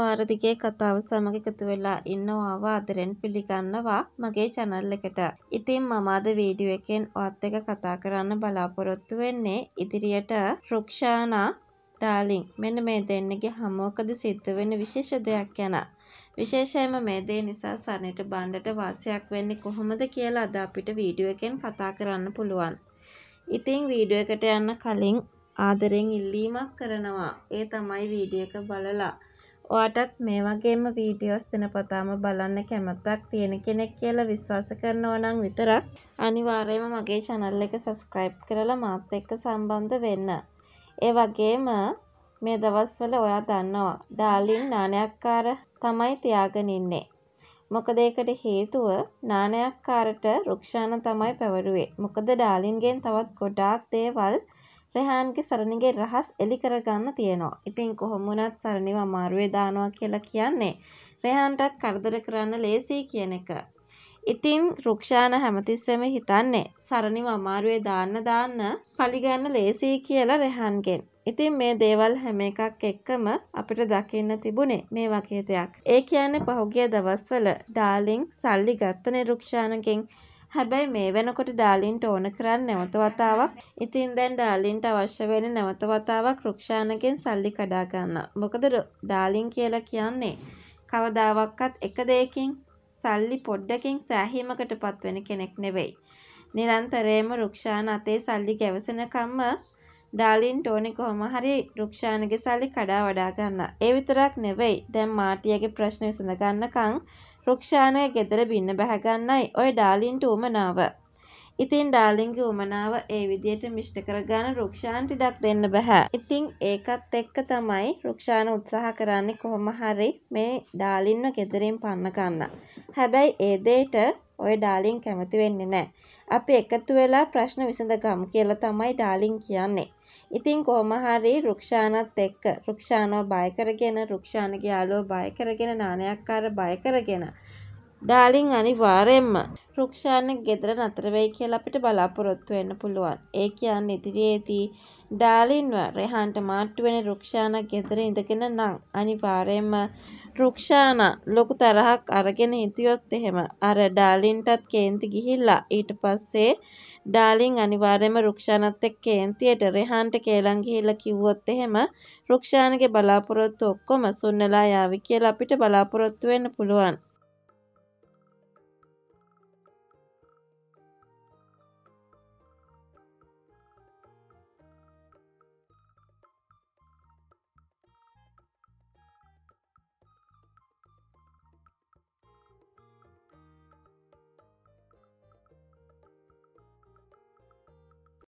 පාරදිගේ කතාව සමඟ එකතු වෙලා ඉන්නවාව ආදරෙන් පිළිගන්නවා මගේ channel එකට. ඉතින් මම අද වීඩියෝ එකෙන් ඔයත් එක්ක කතා කරන්න බලාපොරොත්තු වෙන්නේ ඉදිරියට රුක්ෂානා ඩාර්ලින් මෙන්න මේ දෙන්නගේ හමුවකද සිද්ධ වෙන විශේෂ දෙයක් ගැන. විශේෂයෙන්ම මේ දේ නිසා සරණට බණ්ඩට වාසියක් වෙන්නේ කොහොමද කියලා අද අපිට වීඩියෝ එකෙන් කතා කරන්න පුළුවන්. ඉතින් වීඩියෝ එකට යන්න කලින් ආදරෙන් ඉල්ලීමක් කරනවා. ඒ තමයි වීඩියෝ එක බලලා ඔයාටත් මේ වගේම වීඩියෝස් දෙනපතාම බලන්න කැමත්තක් තියෙන කෙනෙක් කියලා විශ්වාස කරනවා නම් විතරක් අනිවාර්යයෙන්ම මගේ channel එක subscribe කරලා මාත් එක්ක සම්බන්ධ වෙන්න. ඒ වගේම මේ දවස්වල ඔයා දන්නවා ඩාලින් නානයක්කාර තමයි තියාගෙන ඉන්නේ. මොකද ඒකට හේතුව නානයක්කාරට රුක්ෂාන තමයි පැවරුවේ. මොකද ඩාලින්ගෙන් තවත් ගොඩාක් දේවල් රෙහාන්ගේ සරණිගේ රහස් එලි කරගන්න තියෙනවා. ඉතින් කොහොම වුණත් සරණිව අමාරුවේ දානවා කියලා කියන්නේ රෙහාන්ටත් කරදර කරන්න ලේසි කියන එක. ඉතින් රුක්ෂාන හැමතිස්සෙම හිතන්නේ සරණිව අමාරුවේ දාන්න දාන්න පලිගන්න ලේසි කියලා රෙහාන්ගෙන්. ඉතින් මේ දේවල් හැම එකක් එක්කම අපිට දකින්න තිබුණේ මේ වගේ දෙයක්. ඒ කියන්නේ පහුගිය දවස්වල ඩාලින් සල්ලි ගත්තනේ රුක්ෂානගෙන් හැබැයි මේ වෙනකොට ඩාලින්ට ඕන කරන්නේ නැවත වතාවක්. ඉතින් දැන් ඩාලින්ට අවශ්‍ය වෙන්නේ නැවත වතාවක් රුක්ෂානගෙන් සල්ලි කඩා ගන්න. මොකද ඩාලින් කියලා කියන්නේ කවදාවක්වත් එක දෙයකින් සල්ලි පොඩ්ඩකින් සෑහීමකටපත් වෙන කෙනෙක් නෙවෙයි. නිරන්තරයෙන්ම රුක්ෂාන අතේ සල්ලි ගැවසෙනකම්ම ඩාලින් ටෝනි කොහොම හරි රුක්ෂානගේ සල්ලි කඩා වඩා ගන්න. ඒ විතරක් නෙවෙයි. දැන් මාටියාගේ ප්‍රශ්න විසඳ ගන්නකම් රුක්ෂානය ගෙදර බින්න බැහැගන්නයි ඔය ඩාලින්ට උමනාව. ඉතින් ඩාලින්ගේ උමනාව ඒ විදියට මිෂ්ට කරගන්න රුක්ෂාන්ටි ඩක් දෙන්න බැහැ. ඉතිං ඒකත් එක්ක තමයි රුක්ෂාන උත්සාහ කරන්නේ කොහොම හරි මේ ඩාලින්ව ගෙදරින් පන්නකන්න. හැබැයි ඒදේට ඔය ඩාලින් කැමති වෙන්නේ නෑ. අපි එකතු වෙලා ප්‍රශ්න විසඳ ගම් කියලා තමයි ඩාලින් කියන්නේ. ඉතින් කොහොම හරි රුක්ෂානත් එක්ක රුක්ෂානෝ බය කරගෙන රුක්ෂානගේ යාළුවෝ බය කරගෙන නානයක්කාර බය කරගෙන ඩාලින් අනිවාර්යෙන්ම රුක්ෂාන ගෙදර නතර වෙයි කියලා අපිට බලාපොරොත්තු වෙන්න පුළුවන්. ඒ කියන්නේ ඉදිරියේදී ඩාලින්ව රෙහන්ට මාට්ටු වෙන රුක්ෂාන ගෙදර ඉඳගෙන නම් අනිවාර්යෙන්ම රුක්ෂාන ලොකු තරහක් අරගෙන හිටියොත් එහෙම අර ඩාලින්ටත් කේන්ති ගිහිල්ලා ඊට පස්සේ ඩාලින් අනිවාර්යයෙන්ම රුක්ෂානත් එක්ක කේන්තියට රෙහන්ට කේලම් ගිහිල්ලා කිව්වොත් එහෙම රුක්ෂානගේ බලාපොරොත්තු ඔක්කොම සුන්නලා යාවි කියලා අපිට බලාපොරොත්තු වෙන්න පුළුවන්.